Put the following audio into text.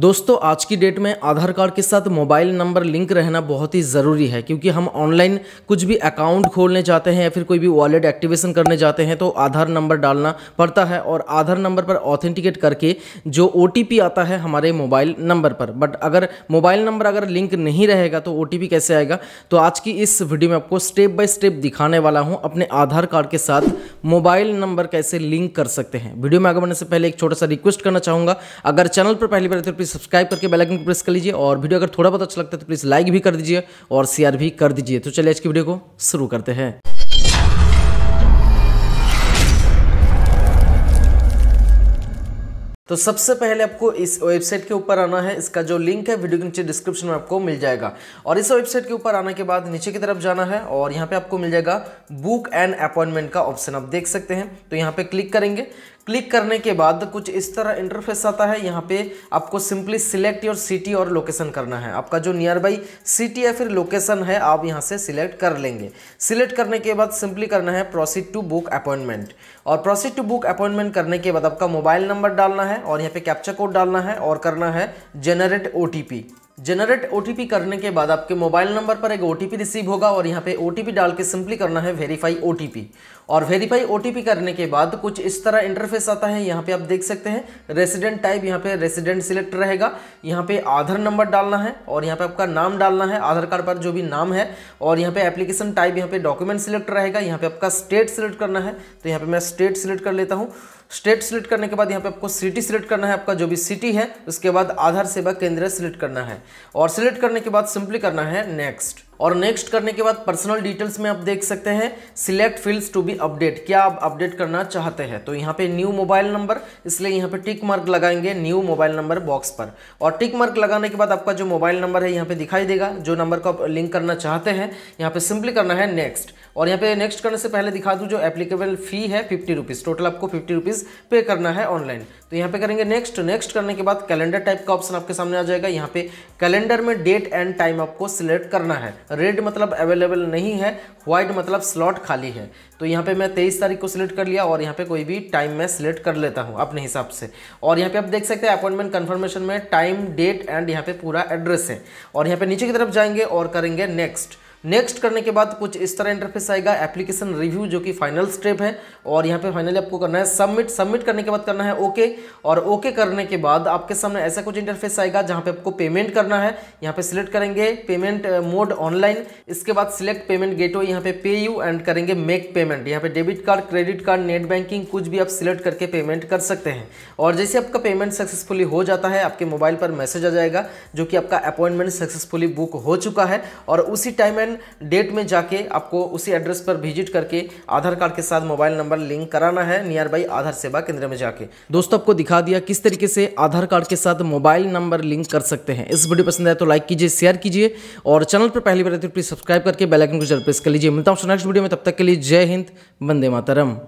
दोस्तों आज की डेट में आधार कार्ड के साथ मोबाइल नंबर लिंक रहना बहुत ही ज़रूरी है क्योंकि हम ऑनलाइन कुछ भी अकाउंट खोलने जाते हैं या फिर कोई भी वॉलेट एक्टिवेशन करने जाते हैं तो आधार नंबर डालना पड़ता है और आधार नंबर पर ऑथेंटिकेट करके जो ओ आता है हमारे मोबाइल नंबर पर बट अगर मोबाइल नंबर अगर लिंक नहीं रहेगा तो ओ कैसे आएगा तो आज की इस वीडियो में आपको स्टेप बाय स्टेप दिखाने वाला हूँ अपने आधार कार्ड के साथ मोबाइल नंबर कैसे लिंक कर सकते हैं वीडियो में आगे बढ़ने से पहले एक छोटा सा रिक्वेस्ट करना चाहूँगा अगर चैनल पर पहली बार प्लीज़ सब्सक्राइब करके बेल आइकन को प्रेस कर लीजिए और वीडियो अगर थोड़ा बहुत अच्छा लगता है तो प्लीज़ लाइक भी कर दीजिए और शेयर भी कर दीजिए तो चलिए आज की वीडियो को शुरू करते हैं तो सबसे पहले आपको इस वेबसाइट के ऊपर आना है इसका जो लिंक है वीडियो के नीचे डिस्क्रिप्शन में आपको मिल जाएगा और इस वेबसाइट के ऊपर आने के बाद नीचे की तरफ जाना है और यहाँ पे आपको मिल जाएगा बुक एंड अपॉइंटमेंट का ऑप्शन आप देख सकते हैं तो यहाँ पे क्लिक करेंगे क्लिक करने के बाद कुछ इस तरह इंटरफेस आता है यहाँ पे आपको सिंपली सिलेक्ट योर सिटी और लोकेशन करना है आपका जो नियर बाई सिटी या फिर लोकेशन है आप यहाँ से सिलेक्ट कर लेंगे सिलेक्ट करने के बाद सिंपली करना है प्रोसीड टू बुक अपॉइंटमेंट और प्रोसीड टू बुक अपॉइंटमेंट करने के बाद आपका मोबाइल नंबर डालना है और यहाँ पे कैप्चर कोड डालना है और करना है जेनरेट ओ जनरेट ओ करने के बाद आपके मोबाइल नंबर पर एक ओ रिसीव होगा और यहाँ पे ओ डाल के सिंपली करना है वेरीफाई ओ और वेरीफाई ओटीपी करने के बाद कुछ इस तरह इंटरफेस आता है यहाँ पे आप देख सकते हैं रेसिडेंट टाइप यहाँ पे रेसिडेंट सिलेक्ट रहेगा यहाँ पे आधार नंबर डालना है और यहाँ पे आपका नाम डालना है आधार कार्ड पर जो भी नाम है और यहाँ पे एप्लीकेशन टाइप यहाँ पे डॉक्यूमेंट सिलेक्ट रहेगा यहाँ पे आपका स्टेट सिलेक्ट करना है तो यहाँ पे मैं स्टेट सिलेक्ट कर लेता हूँ स्टेट सिलेक्ट करने के बाद यहाँ पे आपको सिटी सिलेक्ट करना है आपका जो भी सिटी है उसके बाद आधार सेवा केंद्र सिलेक्ट करना है और सिलेक्ट करने के बाद सिंपली करना है नेक्स्ट और नेक्स्ट करने के बाद पर्सनल डिटेल्स में आप देख सकते हैं select fields to be update क्या आप अपडेट करना चाहते हैं तो यहाँ पे न्यू मोबाइल नंबर इसलिए यहाँ पे टिक मार्क लगाएंगे न्यू मोबाइल नंबर बॉक्स पर और टिक मार्क लगाने के बाद आपका जो मोबाइल नंबर है यहाँ पे दिखाई देगा जो नंबर को आप लिंक करना चाहते हैं यहाँ पर सिंपली करना है नेक्स्ट और यहाँ पे नेक्स्ट करने से पहले दिखा दूँ जो एप्लीकेबल फी है फिफ्टी रुपीज़ टोटल आपको फिफ्टी रुपीज़ पे करना है ऑनलाइन तो यहाँ पे करेंगे नेक्स्ट नेक्स्ट करने के बाद कैलेंडर टाइप का ऑप्शन आपके सामने आ जाएगा यहाँ पे कैलेंडर में डेट एंड टाइम आपको सिलेक्ट करना है रेड मतलब अवेलेबल नहीं है वाइट मतलब स्लॉट खाली है तो यहाँ पे मैं तेईस तारीख को सिलेक्ट कर लिया और यहाँ पे कोई भी टाइम मैं सिलेक्ट कर लेता हूँ अपने हिसाब से और यहाँ पे आप देख सकते हैं अपॉइंटमेंट कन्फर्मेशन में टाइम डेट एंड यहाँ पे पूरा एड्रेस है और यहाँ पे नीचे की तरफ जाएंगे और करेंगे नेक्स्ट नेक्स्ट करने के बाद कुछ इस तरह इंटरफेस आएगा एप्लीकेशन रिव्यू जो कि फाइनल स्टेप है और यहाँ पे फाइनली आपको करना है सबमिट सबमिट करने के बाद करना है ओके और ओके करने के बाद आपके सामने ऐसा कुछ इंटरफेस आएगा जहाँ पे आपको पेमेंट करना है यहाँ पे सिलेक्ट करेंगे पेमेंट मोड ऑनलाइन इसके बाद सिलेक्ट पेमेंट गेट गेटवे यहाँ पे पे यू एंड करेंगे मेक पेमेंट यहाँ पे debit card credit card net banking कुछ भी आप सिलेक्ट करके पेमेंट कर सकते हैं और जैसे आपका पेमेंट सक्सेसफुली हो जाता है आपके मोबाइल पर मैसेज आ जाएगा जो कि आपका अपॉइंटमेंट सक्सेसफुली बुक हो चुका है और उसी टाइम सर्टेन डेट में जाके आपको उसी एड्रेस पर विजिट करके आधार कार्ड के साथ मोबाइल नंबर लिंक कराना है नियर बाई आधार सेवा केंद्र में जाके दोस्तों आपको दिखा दिया किस तरीके से आधार कार्ड के साथ मोबाइल नंबर लिंक कर सकते हैं इस वीडियो पसंद आया तो लाइक कीजिए शेयर कीजिए और चैनल पर पहली बार प्लीज सब्सक्राइब तो करके बेलाइकन को जरूर प्रेस कर लीजिए मिलता हूँ नेक्स्ट वीडियो में तब तक के लिए जय हिंद वंदे मातरम